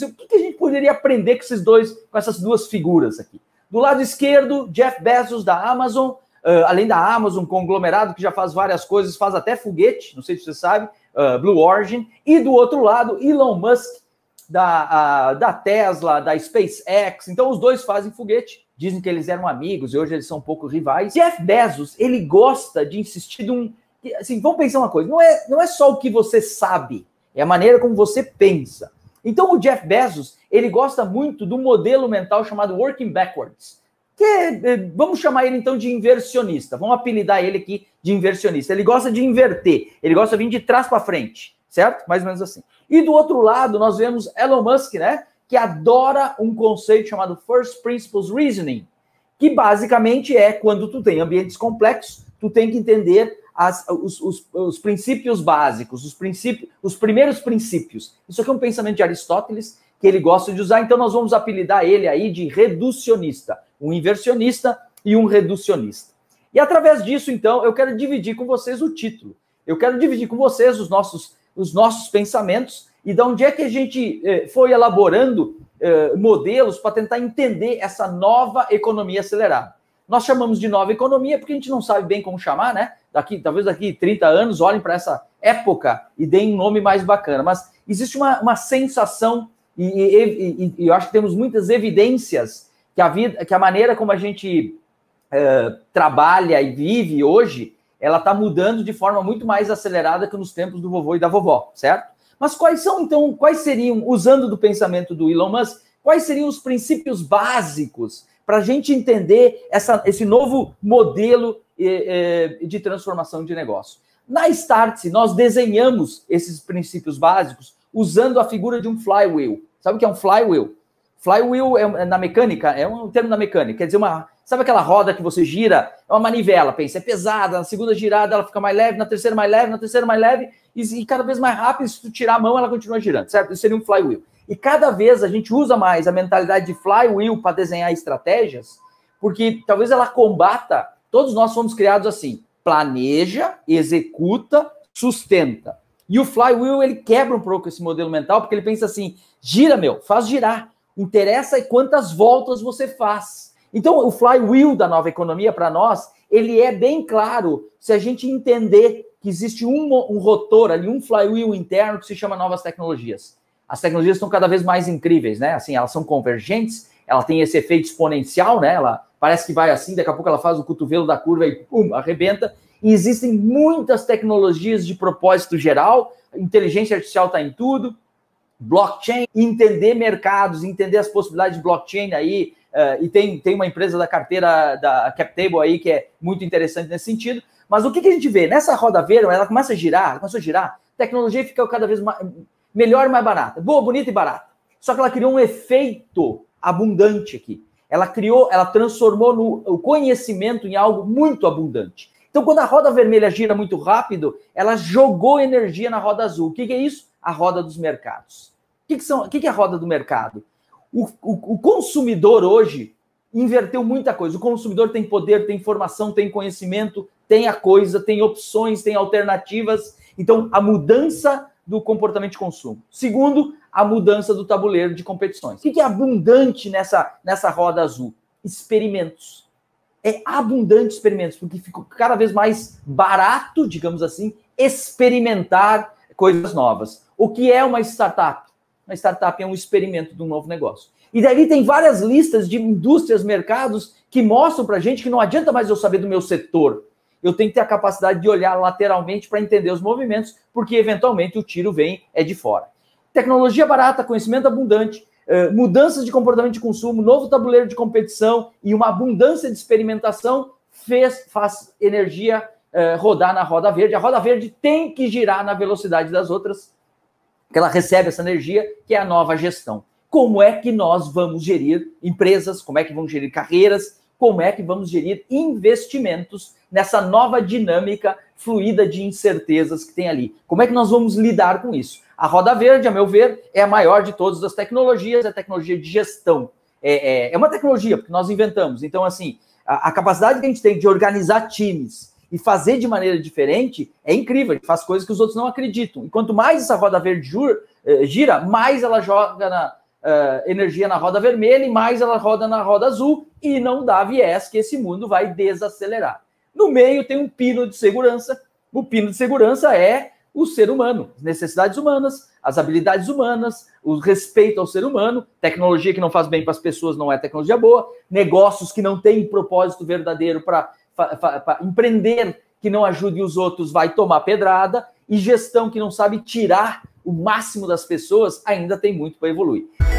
o que, a gente poderia aprender com esses dois, com essas duas figuras aqui? Do lado esquerdo, Jeff Bezos da Amazon, uh, além da Amazon, conglomerado que já faz várias coisas, faz até foguete, não sei se você sabe, uh, Blue Origin. E do outro lado, Elon Musk da, ah, da Tesla, da SpaceX. Então os dois fazem foguete. Dizem que eles eram amigos e hoje eles são um pouco rivais. Jeff Bezos, ele gosta de insistir num. Assim, vamos pensar uma coisa: não é, não é só o que você sabe, é a maneira como você pensa. Então o Jeff Bezos, ele gosta muito do modelo mental chamado working backwards. Que é, é, vamos chamar ele então de inversionista. Vamos apelidar ele aqui de inversionista. Ele gosta de inverter, ele gosta de vir de trás para frente, certo? Mais ou menos assim. E do outro lado, nós vemos Elon Musk, né, que adora um conceito chamado first principles reasoning, que basicamente é quando tu tem ambientes complexos, tu tem que entender as, os, os, os, princípios básicos, os, princípios, os primeiros princípios. Isso aqui é um pensamento de Aristóteles que ele gosta de usar, então nós vamos apelidar ele aí de reducionista, um inversionista e um reducionista. E através disso, então, eu quero dividir com vocês o título. Eu quero dividir com vocês os nossos, os nossos pensamentos e de onde é que a gente eh, foi elaborando eh, modelos para tentar entender essa nova economia acelerada. Nós chamamos de nova economia porque a gente não sabe bem como chamar, né? daqui, talvez daqui 30 anos, olhem para essa época e deem um nome mais bacana. Mas existe uma, uma sensação, e, e, e, e eu acho que temos muitas evidências que a vida, que a maneira como a gente eh, trabalha e vive hoje, ela está mudando de forma muito mais acelerada que nos tempos do vovô e da vovó, certo? Mas quais são, então, quais seriam, usando do pensamento do Elon Musk, quais seriam os princípios básicos para a gente entender essa, esse novo modelo de transformação de negócio. Na Startse, nós desenhamos esses princípios básicos usando a figura de um flywheel. Sabe o que é um flywheel? Flywheel é, é, na mecânica, é um termo na mecânica, quer dizer uma, sabe aquela roda que você gira? É uma manivela, pensa, é pesada, na segunda girada ela fica mais leve, na terceira mais leve, na terceira mais leve e, e cada vez mais rápido, se tu tirar a mão ela continua girando, certo? Isso seria um flywheel. E cada vez a gente usa mais a mentalidade de flywheel para desenhar estratégias, porque talvez ela combata Todos nós fomos criados assim: planeja, executa, sustenta. E o flywheel ele quebra um pouco esse modelo mental, porque ele pensa assim: gira, meu, faz girar. Interessa é quantas voltas você faz. Então, o flywheel da nova economia para nós, ele é bem claro se a gente entender que existe um, um rotor ali, um flywheel interno que se chama novas tecnologias. As tecnologias estão cada vez mais incríveis, né? Assim, elas são convergentes, ela tem esse efeito exponencial, né? Ela, parece que vai assim, daqui a pouco ela faz o cotovelo da curva e pum, arrebenta. E existem muitas tecnologias de propósito geral, inteligência artificial está em tudo, blockchain, entender mercados, entender as possibilidades de blockchain aí, uh, e tem, tem uma empresa da carteira da CapTable aí que é muito interessante nesse sentido. Mas o que, que a gente vê? Nessa roda verde, ela começa a girar, ela começa a girar, a tecnologia fica cada vez mais, melhor e mais barata. Boa, bonita e barata. Só que ela criou um efeito abundante aqui. Ela criou, ela transformou no, o conhecimento em algo muito abundante. Então, quando a roda vermelha gira muito rápido, ela jogou energia na roda azul. O que, que é isso? A roda dos mercados. O que, que são, o que, que é a roda do mercado? O, o, o consumidor hoje inverteu muita coisa. O consumidor tem poder, tem informação, tem conhecimento, tem a coisa, tem opções, tem alternativas. Então, a mudança do comportamento de consumo. Segundo, a mudança do tabuleiro de competições. O que é abundante nessa, nessa roda azul? Experimentos. É abundante experimentos, porque ficou cada vez mais barato, digamos assim, experimentar coisas novas. O que é uma startup? Uma startup é um experimento de um novo negócio. E daí tem várias listas de indústrias, mercados que mostram para gente que não adianta mais eu saber do meu setor. Eu tenho que ter a capacidade de olhar lateralmente para entender os movimentos, porque eventualmente o tiro vem é de fora. Tecnologia barata, conhecimento abundante, eh, mudanças de comportamento de consumo, novo tabuleiro de competição e uma abundância de experimentação fez, faz energia eh, rodar na roda verde. A roda verde tem que girar na velocidade das outras, que ela recebe essa energia, que é a nova gestão. Como é que nós vamos gerir empresas? Como é que vamos gerir carreiras? como é que vamos gerir investimentos nessa nova dinâmica fluida de incertezas que tem ali. Como é que nós vamos lidar com isso? A roda verde, a meu ver, é a maior de todas as tecnologias, é a tecnologia de gestão. É, é, é uma tecnologia, porque nós inventamos. Então, assim, a, a, capacidade que a gente tem de organizar times e fazer de maneira diferente é incrível. A gente faz coisas que os outros não acreditam. E quanto mais essa roda verde eh, gira, mais ela joga na, uh, energia na roda vermelha e mais ela roda na roda azul e não dá viés que esse mundo vai desacelerar. No meio tem um pino de segurança. O pino de segurança é o ser humano, as necessidades humanas, as habilidades humanas, o respeito ao ser humano, tecnologia que não faz bem para as pessoas não é tecnologia boa, negócios que não têm propósito verdadeiro para empreender que não ajude os outros vai tomar pedrada e gestão que não sabe tirar o máximo das pessoas ainda tem muito para evoluir.